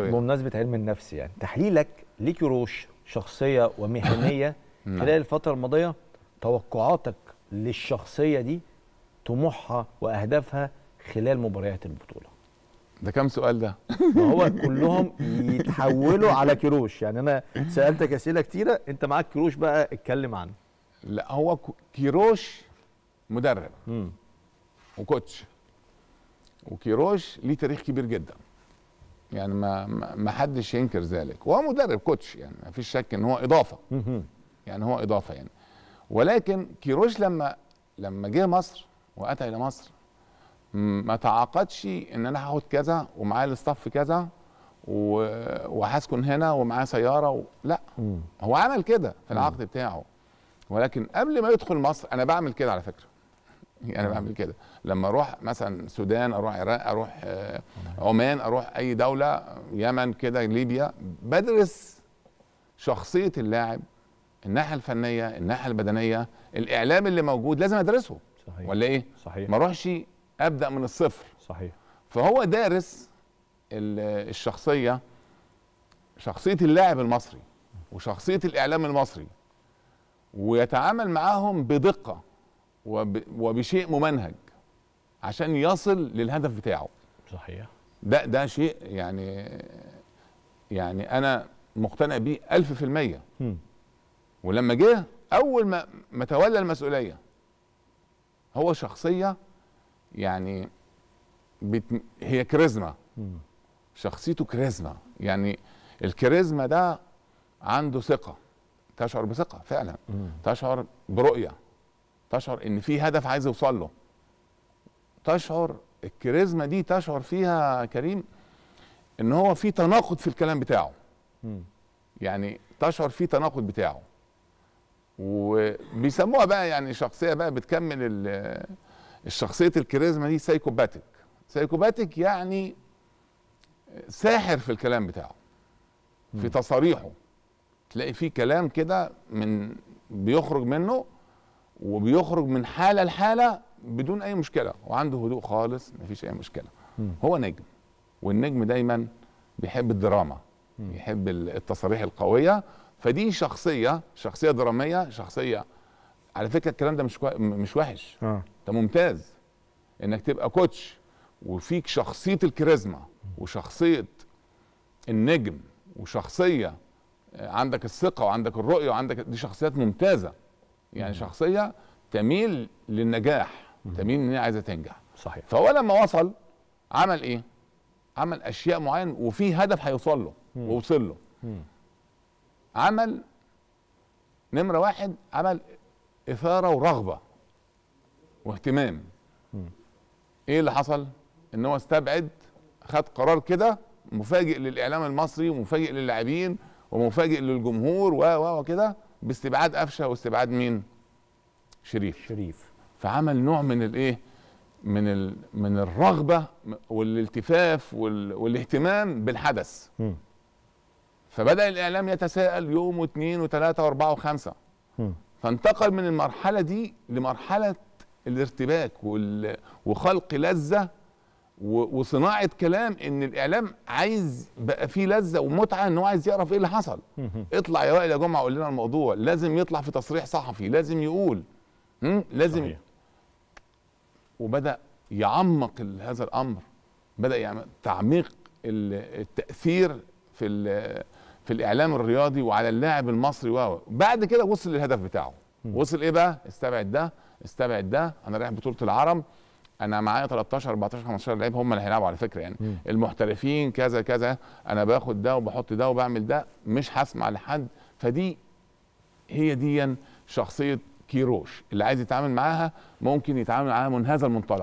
بمناسبه علم النفس يعني تحليلك لكيروش شخصيه ومهنيه نعم. خلال الفتره الماضيه توقعاتك للشخصيه دي طموحها واهدافها خلال مباريات البطوله ده كام سؤال ده ما هو كلهم يتحولوا على كيروش يعني انا سالتك اسئله كتيره انت معاك كيروش بقى اتكلم عنه لا هو كيروش مدرب وكوتش وكيروش ليه تاريخ كبير جدا يعني ما ما حدش ينكر ذلك وهو مدرب كوتش يعني ما فيش شك ان هو اضافه يعني هو اضافه يعني ولكن كيروش لما لما جه مصر واتى الى مصر ما تعاقدش ان انا هاخد كذا ومعايا الاستاف كذا وهسكن هنا ومعايا سياره و... لا هو عمل كده في العقد بتاعه ولكن قبل ما يدخل مصر انا بعمل كده على فكره انا بعمل كده لما اروح مثلا السودان اروح العراق اروح آه، عمان اروح اي دوله يمن كده ليبيا بدرس شخصيه اللاعب الناحيه الفنيه الناحيه البدنيه الاعلام اللي موجود لازم ادرسه صحيح. ولا ايه صحيح ما اروحش ابدا من الصفر صحيح فهو دارس الشخصيه شخصيه اللاعب المصري وشخصيه الاعلام المصري ويتعامل معاهم بدقه وبشيء ممنهج عشان يصل للهدف بتاعه صحيح ده ده شيء يعني يعني انا مقتنع بيه ألف في المية م. ولما جه أول ما, ما تولى المسؤولية هو شخصية يعني بت... هي كاريزما شخصيته كاريزما يعني الكاريزما ده عنده ثقة تشعر بثقة فعلا م. تشعر برؤية تشعر ان في هدف عايز يوصل له تشعر الكاريزما دي تشعر فيها كريم ان هو في تناقض في الكلام بتاعه يعني تشعر في تناقض بتاعه وبيسموها بقى يعني شخصيه بقى بتكمل الشخصيه الكاريزما دي سايكوباتيك سايكوباتيك يعني ساحر في الكلام بتاعه في تصاريحه تلاقي فيه كلام كده من بيخرج منه وبيخرج من حاله لحاله بدون اي مشكله وعنده هدوء خالص مفيش اي مشكله هو نجم والنجم دايما بيحب الدراما بيحب التصاريح القويه فدي شخصيه شخصيه دراميه شخصيه على فكره الكلام ده مش مش وحش انت آه. ممتاز انك تبقى كوتش وفيك شخصيه الكاريزما وشخصيه النجم وشخصيه آه، عندك الثقه وعندك الرؤيه وعندك دي شخصيات ممتازه يعني شخصيه تميل للنجاح تميل ان هي عايزه تنجح صحيح فهو لما وصل عمل ايه عمل اشياء معينه وفي هدف هيوصل له ووصل له عمل نمره واحد عمل اثاره ورغبه واهتمام ايه اللي حصل ان هو استبعد خد قرار كده مفاجئ للاعلام المصري ومفاجئ للاعبين ومفاجئ للجمهور و و وكده باستبعاد قفشه واستبعاد مين شريف شريف فعمل نوع من الايه من ال... من الرغبه والالتفاف وال... والاهتمام بالحدث م. فبدا الاعلام يتساءل يوم واثنين وثلاثه واربعه وخمسه م. فانتقل من المرحله دي لمرحله الارتباك وال... وخلق لذه وصناعه كلام ان الاعلام عايز بقى فيه لذه ومتعه ان هو عايز يعرف ايه اللي حصل اطلع يا وائل يا جمعه قول لنا الموضوع لازم يطلع في تصريح صحفي لازم يقول لازم صحيح. وبدا يعمق هذا الامر بدا يعمل تعميق التاثير في في الاعلام الرياضي وعلى اللاعب المصري و بعد كده وصل للهدف بتاعه وصل ايه بقى استبعد ده استبعد ده انا رايح بطوله العرب انا معايا 13 14 15 لعيب هم اللي هيلعبوا على فكره يعني مم. المحترفين كذا كذا انا باخد ده وبحط ده وبعمل ده مش هسمع لحد فدي هي دي شخصيه كيروش اللي عايز يتعامل معاها ممكن يتعامل معاها من هذا المنطلق